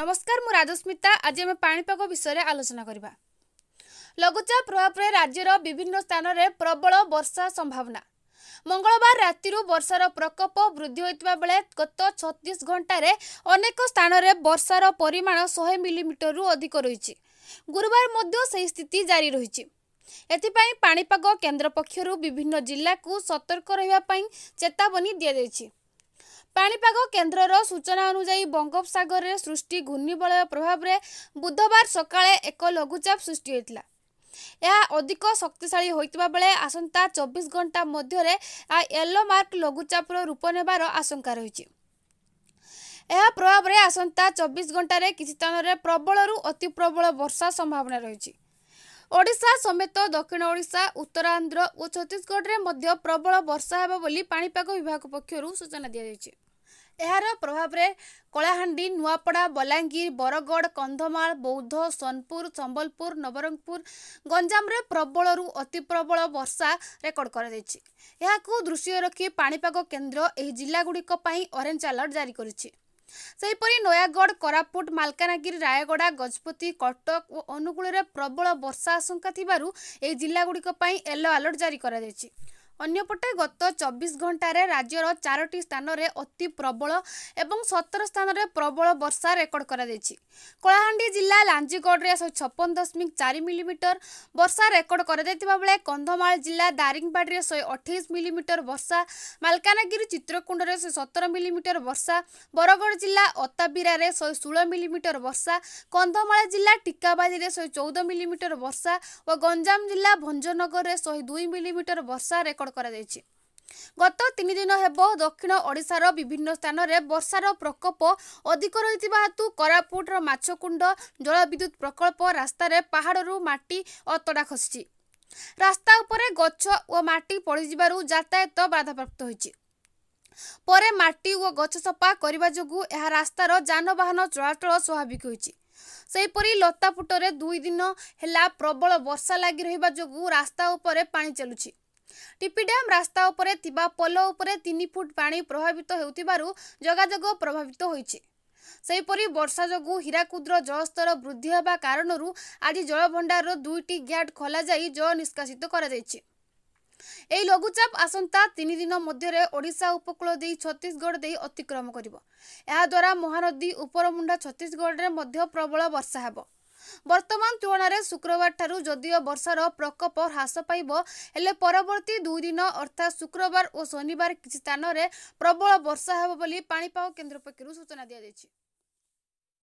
ନମସ୍କାର ମୁଁ ରାଜସ୍ମିତା ଆଜି ଆମେ ପାଣିପାଗ ବିଷୟରେ ଆଲୋଚନା କରିବା ଲଘୁଚାପ ପ୍ରଭାବରେ ରାଜ୍ୟର ବିଭିନ୍ନ ସ୍ଥାନରେ ପ୍ରବଳ ବର୍ଷା ସମ୍ଭାବନା ମଙ୍ଗଳବାର ରାତିରୁ ବର୍ଷାର ପ୍ରକୋପ ବୃଦ୍ଧି ହୋଇଥିବା ବେଳେ ଗତ ଛତିଶ ଘଣ୍ଟାରେ ଅନେକ ସ୍ଥାନରେ ବର୍ଷାର ପରିମାଣ ଶହେ ମିଲିମିଟରରୁ ଅଧିକ ରହିଛି ଗୁରୁବାର ମଧ୍ୟ ସେହି ସ୍ଥିତି ଜାରି ରହିଛି ଏଥିପାଇଁ ପାଣିପାଗ କେନ୍ଦ୍ର ପକ୍ଷରୁ ବିଭିନ୍ନ ଜିଲ୍ଲାକୁ ସତର୍କ ରହିବା ପାଇଁ ଚେତାବନୀ ଦିଆଯାଇଛି ପାଣିପାଗ କେନ୍ଦ୍ରର ସୂଚନା ଅନୁଯାୟୀ ବଙ୍ଗୋପସାଗରରେ ସୃଷ୍ଟି ଘୂର୍ଣ୍ଣିବଳୟ ପ୍ରଭାବରେ ବୁଧବାର ସକାଳେ ଏକ ଲଘୁଚାପ ସୃଷ୍ଟି ହୋଇଥିଲା ଏହା ଅଧିକ ଶକ୍ତିଶାଳୀ ହୋଇଥିବା ବେଳେ ଆସନ୍ତା ଚବିଶ ଘଣ୍ଟା ମଧ୍ୟରେ ୟେଲୋ ମାର୍କ ଲଘୁଚାପର ରୂପ ନେବାର ଆଶଙ୍କା ରହିଛି ଏହା ପ୍ରଭାବରେ ଆସନ୍ତା ଚବିଶ ଘଣ୍ଟାରେ କିଛି ସ୍ଥାନରେ ପ୍ରବଳରୁ ଅତି ପ୍ରବଳ ବର୍ଷା ସମ୍ଭାବନା ରହିଛି ଓଡ଼ିଶା ସମେତ ଦକ୍ଷିଣ ଓଡ଼ିଶା ଉତ୍ତରାନ୍ଧ୍ର ଓ ଛତିଶଗଡ଼ରେ ମଧ୍ୟ ପ୍ରବଳ ବର୍ଷା ହେବ ବୋଲି ପାଣିପାଗ ବିଭାଗ ପକ୍ଷରୁ ସୂଚନା ଦିଆଯାଇଛି ଏହାର ପ୍ରଭାବରେ କଳାହାଣ୍ଡି ନୂଆପଡ଼ା ବଲାଙ୍ଗୀର ବରଗଡ଼ କନ୍ଧମାଳ ବୌଦ୍ଧ ସୋନପୁର ସମ୍ବଲପୁର ନବରଙ୍ଗପୁର ଗଞ୍ଜାମରେ ପ୍ରବଳରୁ ଅତି ପ୍ରବଳ ବର୍ଷା ରେକର୍ଡ କରାଯାଇଛି ଏହାକୁ ଦୃଷ୍ଟିରେ ରଖି ପାଣିପାଗ କେନ୍ଦ୍ର ଏହି ଜିଲ୍ଲାଗୁଡ଼ିକ ପାଇଁ ଅରେଞ୍ଜ ଆଲର୍ଟ ଜାରି କରିଛି ସେହିପରି ନୟାଗଡ଼ କୋରାପୁଟ ମାଲକାନଗିରି ରାୟଗଡ଼ା ଗଜପତି କଟକ ଓ ଅନୁଗୁଳରେ ପ୍ରବଳ ବର୍ଷା ଆଶଙ୍କା ଥିବାରୁ ଏହି ଜିଲ୍ଲାଗୁଡ଼ିକ ପାଇଁ ୟେଲୋ ଆଲର୍ଟ ଜାରି କରାଯାଇଛି ଅନ୍ୟପଟେ ଗତ ଚବିଶ ଘଣ୍ଟାରେ ରାଜ୍ୟର ଚାରୋଟି ସ୍ଥାନରେ ଅତି ପ୍ରବଳ ଏବଂ ସତର ସ୍ଥାନରେ ପ୍ରବଳ ବର୍ଷା ରେକର୍ଡ କରାଯାଇଛି କଳାହାଣ୍ଡି ଜିଲ୍ଲା ଲାଞ୍ଜିଗଡ଼ରେ ଶହେ ଛପନ ଦଶମିକ ଚାରି ମିଲିମିଟର ବର୍ଷା ରେକର୍ଡ କରାଯାଇଥିବା ବେଳେ କନ୍ଧମାଳ ଜିଲ୍ଲା ଦାରିଙ୍ଗବାଡ଼ିରେ ଶହେ ଅଠେଇଶ ମିଲିମିଟର ବର୍ଷା ମାଲକାନଗିରି ଚିତ୍ରକୁଣ୍ଡରେ ଶହେ ସତର ମିଲିମିଟର ବର୍ଷା ବରଗଡ଼ ଜିଲ୍ଲା ଅତାବିରାରେ ଶହେ ଷୋହଳ ମିଲିମିଟର ବର୍ଷା କନ୍ଧମାଳ ଜିଲ୍ଲା ଟିକାବାଲିରେ ଶହେ ଚଉଦ ମିଲିମିଟର ବର୍ଷା ଓ ଗଞ୍ଜାମ ଜିଲ୍ଲା ଭଞ୍ଜନଗରରେ ଶହେ ଦୁଇ ମିଲିମିଟର ବର୍ଷା ରେକର୍ଡ ରେକର୍ଡ କରାଯାଇଛି ଗତ ତିନି ଦିନ ହେବ ଦକ୍ଷିଣ ଓଡ଼ିଶାର ବିଭିନ୍ନ ସ୍ଥାନରେ ବର୍ଷାର ପ୍ରକୋପ ଅଧିକ ରହିଥିବା ହେତୁ କୋରାପୁଟର ମାଛକୁଣ୍ଡ ଜଳବିଦ୍ୟୁତ ପ୍ରକଳ୍ପ ରାସ୍ତାରେ ପାହାଡ଼ରୁ ମାଟି ଅତଡ଼ା ଖସିଛି ରାସ୍ତା ଉପରେ ଗଛ ଓ ମାଟି ପଡ଼ିଯିବାରୁ ଯାତାୟତ ବାଧାପ୍ରାପ୍ତ ହୋଇଛି ପରେ ମାଟି ଓ ଗଛ ସଫା କରିବା ଯୋଗୁଁ ଏହା ରାସ୍ତାର ଯାନବାହନ ଚଳାଚଳ ସ୍ୱାଭାବିକ ହୋଇଛି ସେହିପରି ଲତାପୁଟରେ ଦୁଇ ଦିନ ହେଲା ପ୍ରବଳ ବର୍ଷା ଲାଗି ରହିବା ଯୋଗୁଁ ରାସ୍ତା ଉପରେ ପାଣି ଚାଲୁଛି ଟିପିଡ୍ୟାମ୍ ରାସ୍ତା ଉପରେ ଥିବା ପୋଲ ଉପରେ ତିନି ଫୁଟ ପାଣି ପ୍ରଭାବିତ ହେଉଥିବାରୁ ଯୋଗାଯୋଗ ପ୍ରଭାବିତ ହୋଇଛି ସେହିପରି ବର୍ଷା ଯୋଗୁଁ ହୀରାକୁଦର ଜଳସ୍ତର ବୃଦ୍ଧି ହେବା କାରଣରୁ ଆଜି ଜଳଭଣ୍ଡାରର ଦୁଇଟି ଗ୍ୟାଟ୍ ଖୋଲାଯାଇ ଜଳ ନିଷ୍କାସିତ କରାଯାଇଛି ଏହି ଲଘୁଚାପ ଆସନ୍ତା ତିନି ଦିନ ମଧ୍ୟରେ ଓଡ଼ିଶା ଉପକୂଳ ଦେଇ ଛତିଶଗଡ଼ ଦେଇ ଅତିକ୍ରମ କରିବ ଏହାଦ୍ୱାରା ମହାନଦୀ ଉପରମୁଣ୍ଡା ଛତିଶଗଡ଼ରେ ମଧ୍ୟ ପ୍ରବଳ ବର୍ଷା ହେବ ବର୍ତ୍ତମାନ ତୁଳନାରେ ଶୁକ୍ରବାରଠାରୁ ଯଦିଓ ବର୍ଷାର ପ୍ରକୋପ ହ୍ରାସ ପାଇବ ହେଲେ ପରବର୍ତ୍ତୀ ଦୁଇ ଦିନ ଅର୍ଥାତ୍ ଶୁକ୍ରବାର ଓ ଶନିବାର କିଛି ସ୍ଥାନରେ ପ୍ରବଳ ବର୍ଷା ହେବ ବୋଲି ପାଣିପାଗ କେନ୍ଦ୍ର ପକ୍ଷରୁ ସୂଚନା ଦିଆଯାଇଛି